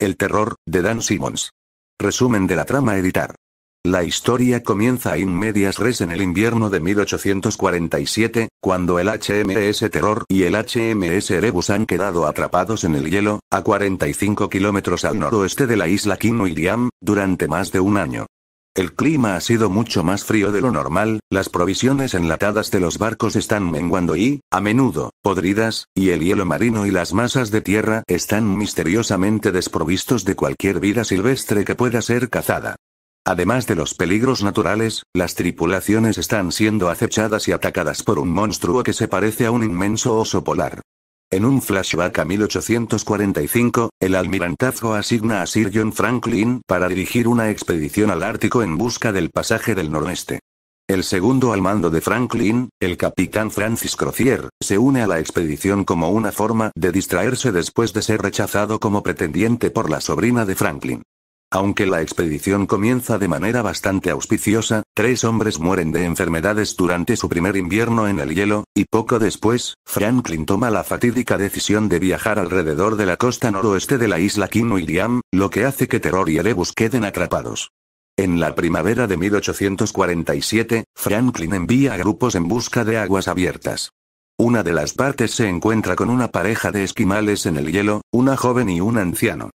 El terror, de Dan Simmons. Resumen de la trama editar. La historia comienza en medias res en el invierno de 1847, cuando el HMS Terror y el HMS Erebus han quedado atrapados en el hielo, a 45 kilómetros al noroeste de la isla King durante más de un año. El clima ha sido mucho más frío de lo normal, las provisiones enlatadas de los barcos están menguando y, a menudo, podridas, y el hielo marino y las masas de tierra están misteriosamente desprovistos de cualquier vida silvestre que pueda ser cazada. Además de los peligros naturales, las tripulaciones están siendo acechadas y atacadas por un monstruo que se parece a un inmenso oso polar. En un flashback a 1845, el almirantazgo asigna a Sir John Franklin para dirigir una expedición al Ártico en busca del pasaje del noroeste. El segundo al mando de Franklin, el capitán Francis Crozier, se une a la expedición como una forma de distraerse después de ser rechazado como pretendiente por la sobrina de Franklin. Aunque la expedición comienza de manera bastante auspiciosa, tres hombres mueren de enfermedades durante su primer invierno en el hielo, y poco después, Franklin toma la fatídica decisión de viajar alrededor de la costa noroeste de la isla King lo que hace que Terror y Erebus queden atrapados. En la primavera de 1847, Franklin envía grupos en busca de aguas abiertas. Una de las partes se encuentra con una pareja de esquimales en el hielo, una joven y un anciano.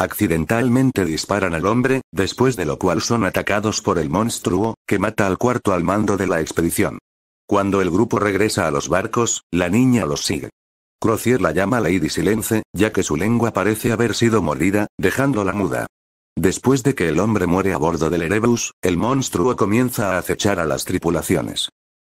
Accidentalmente disparan al hombre, después de lo cual son atacados por el monstruo, que mata al cuarto al mando de la expedición. Cuando el grupo regresa a los barcos, la niña los sigue. Crozier la llama Lady Silence, ya que su lengua parece haber sido mordida, dejándola muda. Después de que el hombre muere a bordo del Erebus, el monstruo comienza a acechar a las tripulaciones.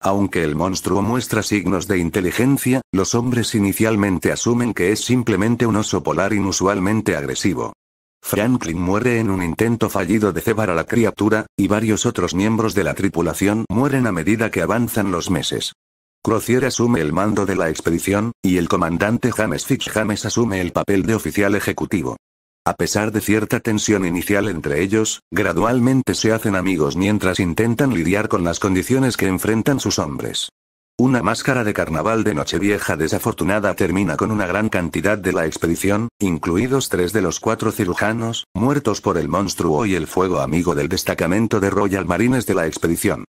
Aunque el monstruo muestra signos de inteligencia, los hombres inicialmente asumen que es simplemente un oso polar inusualmente agresivo. Franklin muere en un intento fallido de cebar a la criatura, y varios otros miembros de la tripulación mueren a medida que avanzan los meses. Crozier asume el mando de la expedición, y el comandante James Fitzjames James asume el papel de oficial ejecutivo. A pesar de cierta tensión inicial entre ellos, gradualmente se hacen amigos mientras intentan lidiar con las condiciones que enfrentan sus hombres. Una máscara de carnaval de Nochevieja desafortunada termina con una gran cantidad de la expedición, incluidos tres de los cuatro cirujanos, muertos por el monstruo y el fuego amigo del destacamento de Royal Marines de la expedición.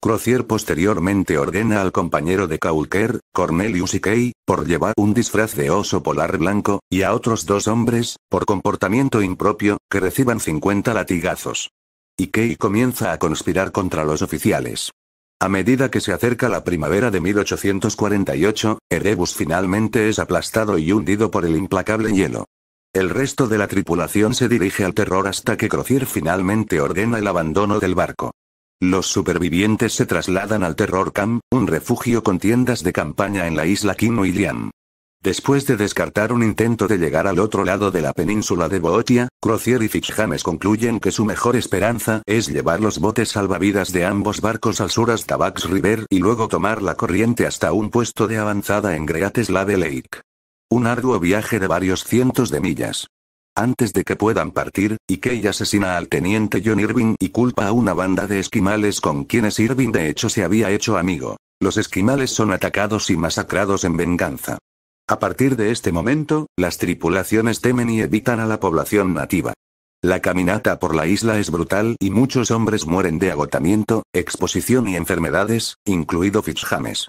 Crozier posteriormente ordena al compañero de Caulker, Cornelius y por llevar un disfraz de oso polar blanco, y a otros dos hombres, por comportamiento impropio, que reciban 50 latigazos. Y comienza a conspirar contra los oficiales. A medida que se acerca la primavera de 1848, Erebus finalmente es aplastado y hundido por el implacable hielo. El resto de la tripulación se dirige al terror hasta que Crozier finalmente ordena el abandono del barco. Los supervivientes se trasladan al Terror Camp, un refugio con tiendas de campaña en la isla y Después de descartar un intento de llegar al otro lado de la península de Bootia, Crozier y Fitzjames concluyen que su mejor esperanza es llevar los botes salvavidas de ambos barcos al sur hasta Bax River y luego tomar la corriente hasta un puesto de avanzada en Great Lake. Un arduo viaje de varios cientos de millas antes de que puedan partir, y ella asesina al teniente John Irving y culpa a una banda de esquimales con quienes Irving de hecho se había hecho amigo. Los esquimales son atacados y masacrados en venganza. A partir de este momento, las tripulaciones temen y evitan a la población nativa. La caminata por la isla es brutal y muchos hombres mueren de agotamiento, exposición y enfermedades, incluido Fitzhames.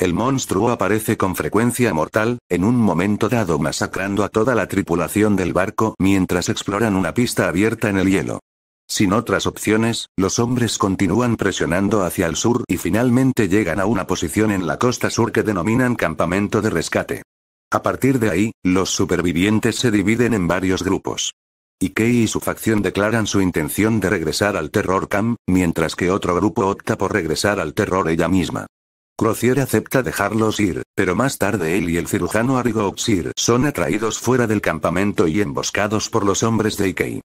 El monstruo aparece con frecuencia mortal, en un momento dado masacrando a toda la tripulación del barco mientras exploran una pista abierta en el hielo. Sin otras opciones, los hombres continúan presionando hacia el sur y finalmente llegan a una posición en la costa sur que denominan campamento de rescate. A partir de ahí, los supervivientes se dividen en varios grupos. Ikei y su facción declaran su intención de regresar al Terror Camp, mientras que otro grupo opta por regresar al Terror ella misma. Crozier acepta dejarlos ir, pero más tarde él y el cirujano Arigoxir son atraídos fuera del campamento y emboscados por los hombres de Ikei.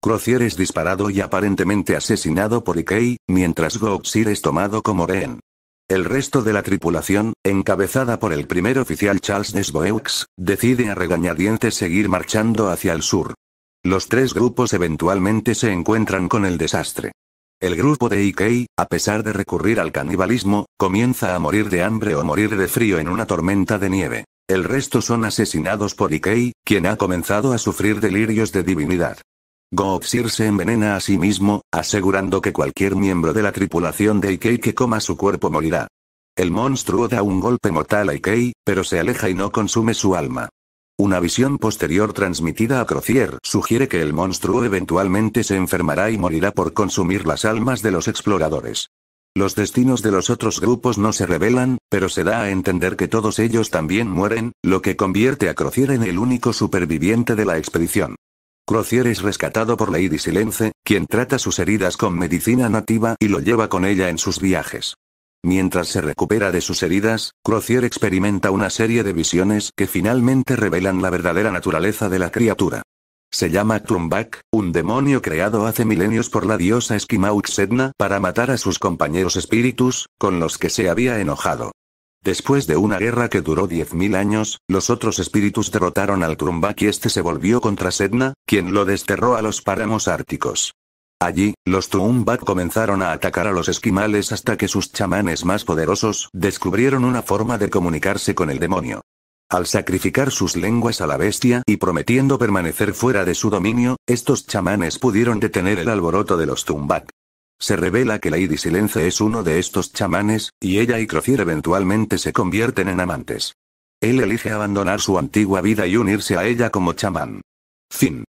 Crozier es disparado y aparentemente asesinado por Ikei, mientras Goxir es tomado como rehén. El resto de la tripulación, encabezada por el primer oficial Charles Desboeux, decide a regañadientes seguir marchando hacia el sur. Los tres grupos eventualmente se encuentran con el desastre. El grupo de Ikei, a pesar de recurrir al canibalismo, comienza a morir de hambre o morir de frío en una tormenta de nieve. El resto son asesinados por Ikei, quien ha comenzado a sufrir delirios de divinidad. Goopsir se envenena a sí mismo, asegurando que cualquier miembro de la tripulación de Ikei que coma su cuerpo morirá. El monstruo da un golpe mortal a Ikei, pero se aleja y no consume su alma. Una visión posterior transmitida a Crozier sugiere que el monstruo eventualmente se enfermará y morirá por consumir las almas de los exploradores. Los destinos de los otros grupos no se revelan, pero se da a entender que todos ellos también mueren, lo que convierte a Crozier en el único superviviente de la expedición. Crozier es rescatado por Lady Silence, quien trata sus heridas con medicina nativa y lo lleva con ella en sus viajes. Mientras se recupera de sus heridas, Crozier experimenta una serie de visiones que finalmente revelan la verdadera naturaleza de la criatura. Se llama Trumbak, un demonio creado hace milenios por la diosa Esquimauk Sedna para matar a sus compañeros espíritus, con los que se había enojado. Después de una guerra que duró 10.000 años, los otros espíritus derrotaron al Trumbak y este se volvió contra Sedna, quien lo desterró a los páramos árticos. Allí, los Tuumbat comenzaron a atacar a los esquimales hasta que sus chamanes más poderosos descubrieron una forma de comunicarse con el demonio. Al sacrificar sus lenguas a la bestia y prometiendo permanecer fuera de su dominio, estos chamanes pudieron detener el alboroto de los Tuumbat. Se revela que Lady Silence es uno de estos chamanes, y ella y Crocier eventualmente se convierten en amantes. Él elige abandonar su antigua vida y unirse a ella como chamán. Fin.